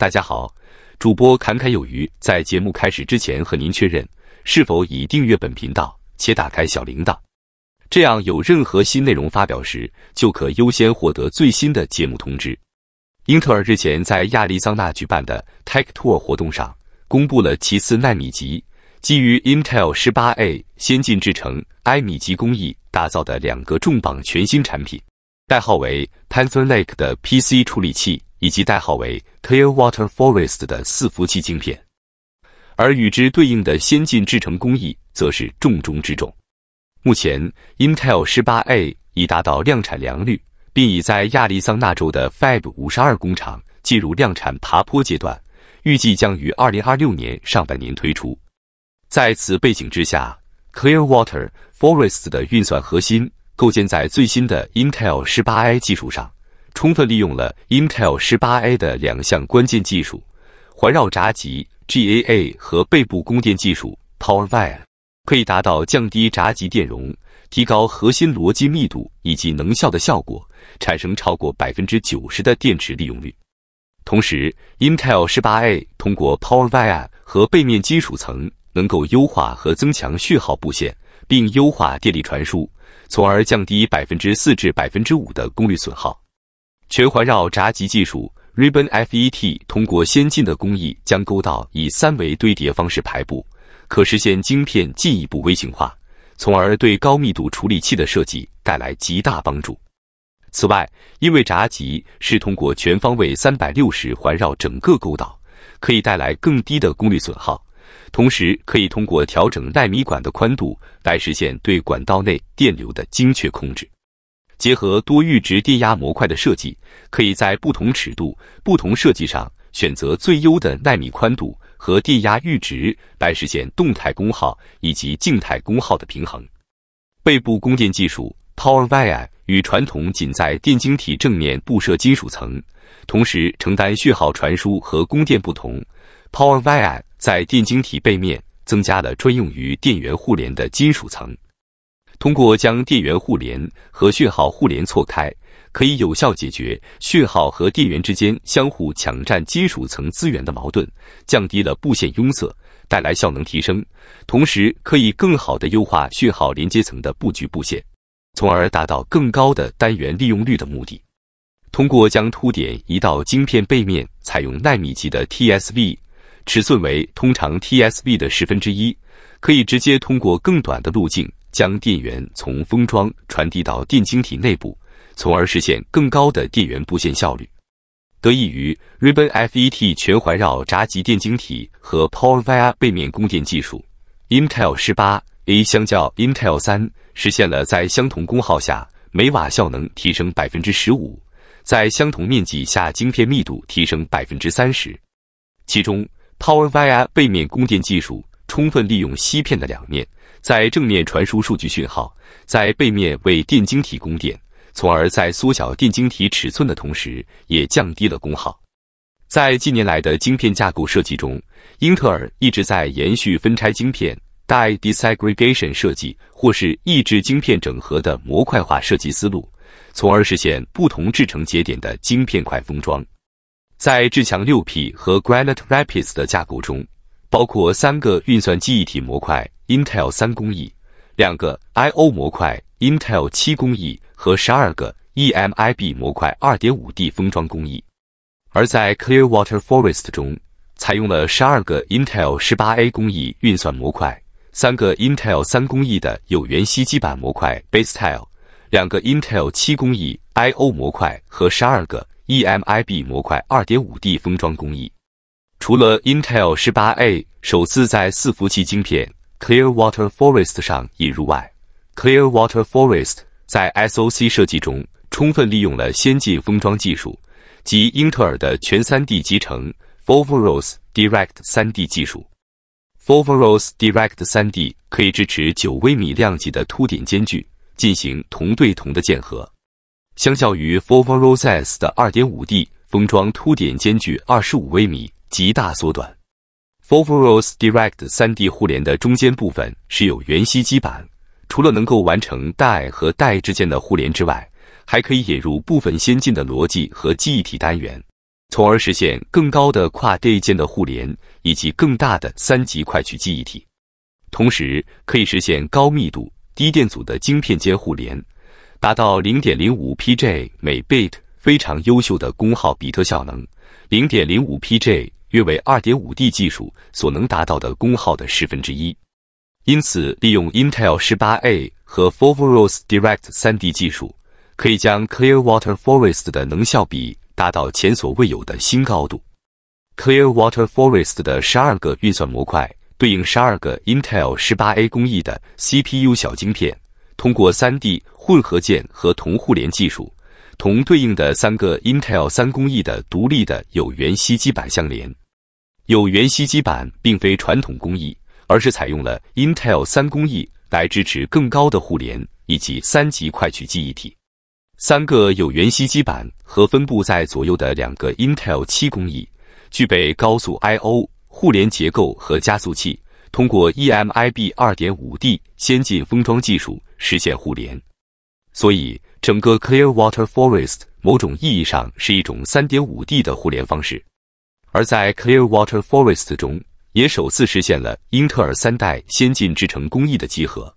大家好，主播侃侃有余。在节目开始之前，和您确认是否已订阅本频道且打开小铃铛，这样有任何新内容发表时，就可优先获得最新的节目通知。英特尔日前在亚利桑那举办的 Tech Tour 活动上，公布了其四纳米级基于 Intel 十八 A 先进制程埃米级工艺打造的两个重磅全新产品，代号为 Panther Lake 的 PC 处理器。以及代号为 Clearwater Forest 的四伏器晶片，而与之对应的先进制程工艺则是重中之重。目前，Intel 18A 已达到量产良率，并已在亚利桑那州的 Fab 52工厂进入量产爬坡阶段，预计将于2026年上半年推出。在此背景之下，Clearwater Forest 的运算核心构建在最新的 Intel 18A 技术上。充分利用了 Intel 十八 A 的两项关键技术：环绕闸极 GAA 和背部供电技术 PowerVia，可以达到降低闸极电容、提高核心逻辑密度以及能效的效果，产生超过百分之九十的电池利用率。同时，Intel 十八 A 通过 PowerVia 和背面金属层，能够优化和增强序号布线，并优化电力传输，从而降低百分之四至百分之五的功率损耗。全环绕闸极技术 （Ribbon FET） 通过先进的工艺将沟道以三维堆叠方式排布，可实现晶片进一步微型化，从而对高密度处理器的设计带来极大帮助。此外，因为闸极是通过全方位三百六十环绕整个沟道，可以带来更低的功率损耗，同时可以通过调整纳米管的宽度来实现对管道内电流的精确控制。结合多阈值电压模块的设计，可以在不同尺度、不同设计上选择最优的纳米宽度和电压阈值，来实现动态功耗以及静态功耗的平衡。背部供电技术 PowerVia 与传统仅在电晶体正面布设金属层、同时承担讯号传输和供电不同，PowerVia 在电晶体背面增加了专用于电源互联的金属层。通过将电源互联和讯号互联错开，可以有效解决讯号和电源之间相互抢占金属层资源的矛盾，降低了布线拥塞，带来效能提升。同时，可以更好的优化讯号连接层的布局布线，从而达到更高的单元利用率的目的。通过将凸点移到晶片背面，采用纳米级的 TSV，尺寸为通常 TSV 的十分之一，可以直接通过更短的路径。将电源从封装传递到电晶体内部，从而实现更高的电源布线效率。得益于 Ribbon FET 全环绕闸极电晶体和 PowerVia 背面供电技术，Intel 18A 相较 Intel 3实现了在相同功耗下每瓦效能提升百分之十五，在相同面积下晶片密度提升百分之三十。其中，PowerVia 背面供电技术。充分利用芯片的两面，在正面传输数据讯号，在背面为电晶体供电，从而在缩小电晶体尺寸的同时，也降低了功耗。在近年来的晶片架构设计中，英特尔一直在延续分拆晶片 （die disaggregation） 设计，或是抑制晶片整合的模块化设计思路，从而实现不同制程节点的晶片块封装。在至强六 P 和 Granite Rapids 的架构中。包括三个运算记忆体模块 Intel 三工艺，两个 I/O 模块 Intel 七工艺和十二个 EMIB 模块二点五 D 封装工艺。而在 Clearwater Forest 中，采用了十二个 Intel 十八 A 工艺运算模块，三个 Intel 三工艺的有源吸基板模块 Base Tile，两个 Intel 七工艺 I/O 模块和十二个 EMIB 模块二点五 D 封装工艺。除了 Intel 18A 首次在伺服器晶片 Clearwater Forest 上引入外，Clearwater Forest 在 SoC 设计中充分利用了先进封装技术及英特尔的全 3D 集成 f o r Vers o Direct 3D 技术。f o r Vers o Direct 3D 可以支持9微米量级的凸点间距，进行铜对铜的键合。相较于 f o r Verses o 的 2.5D 封装凸点间距25微米。极大缩短。f o u r o s Direct 三 D 互联的中间部分是有源吸基板，除了能够完成带和带之间的互联之外，还可以引入部分先进的逻辑和记忆体单元，从而实现更高的跨 d i 间的互联以及更大的三级快取记忆体。同时，可以实现高密度、低电阻的晶片间互联，达到0.05 PJ 每 bit，非常优秀的功耗比特效能，0.05 PJ。约为二点五 D 技术所能达到的功耗的十分之一，因此利用 Intel 18A 和 f o v o r o s Direct 3D 技术，可以将 Clearwater Forest 的能效比达到前所未有的新高度。Clearwater Forest 的十二个运算模块对应十二个 Intel 18A 工艺的 CPU 小晶片，通过 3D 混合键和同互联技术，同对应的三个 Intel 三工艺的独立的有源吸基板相连。有源吸基板并非传统工艺，而是采用了 Intel 三工艺来支持更高的互联以及三级快取记忆体。三个有源吸基板和分布在左右的两个 Intel 七工艺，具备高速 I/O 互联结构和加速器，通过 EMIB 二点五 D 先进封装技术实现互联。所以，整个 Clearwater Forest 某种意义上是一种三点五 D 的互联方式。而在 Clearwater Forest 中，也首次实现了英特尔三代先进制程工艺的集合。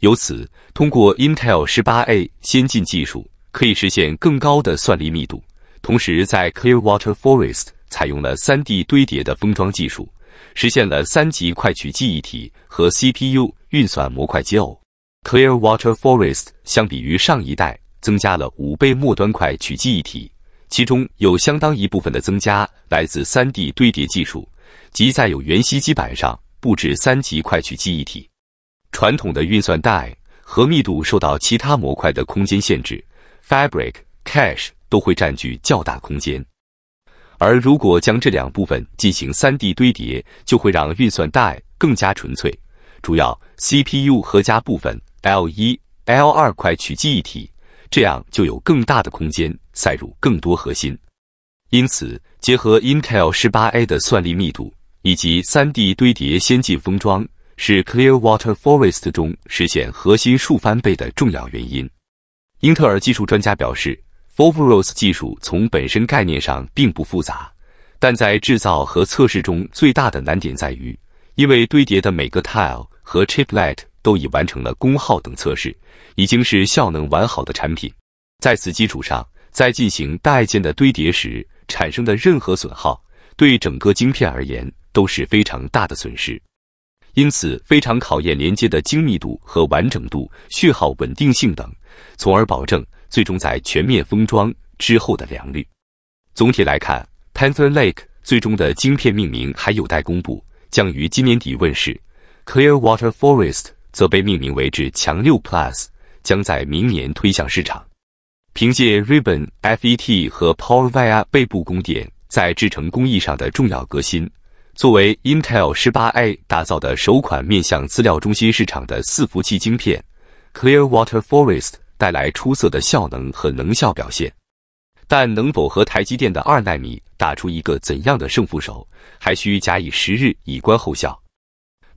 由此，通过 Intel 18A 先进技术，可以实现更高的算力密度。同时，在 Clearwater Forest 采用了 3D 堆叠的封装技术，实现了三级快取记忆体和 CPU 运算模块接偶。Clearwater Forest 相比于上一代，增加了五倍末端快取记忆体。其中有相当一部分的增加来自三 D 堆叠技术，即在有源吸基板上布置三级快取记忆体。传统的运算带和密度受到其他模块的空间限制，fabric cache 都会占据较大空间。而如果将这两部分进行三 D 堆叠，就会让运算带更加纯粹，主要 CPU 和加部分 L1、L2 快取记忆体。这样就有更大的空间塞入更多核心，因此结合 Intel 十八 A 的算力密度以及三 D 堆叠先进封装，是 Clearwater Forest 中实现核心数翻倍的重要原因。英特尔技术专家表示 f o r l r o s e 技术从本身概念上并不复杂，但在制造和测试中最大的难点在于，因为堆叠的每个 Tile 和 Chiplet。都已完成了功耗等测试，已经是效能完好的产品。在此基础上，在进行待件的堆叠时产生的任何损耗，对整个晶片而言都是非常大的损失。因此，非常考验连接的精密度和完整度、序号稳定性等，从而保证最终在全面封装之后的良率。总体来看 p a n h e r Lake 最终的晶片命名还有待公布，将于今年底问世。Clearwater Forest。则被命名为至强六 Plus，将在明年推向市场。凭借 Ribbon FET 和 PowerVia 背部供电在制程工艺上的重要革新，作为 Intel 18A 打造的首款面向资料中心市场的伺服器晶片，Clearwater Forest 带来出色的效能和能效表现。但能否和台积电的二纳米打出一个怎样的胜负手，还需假以时日以观后效。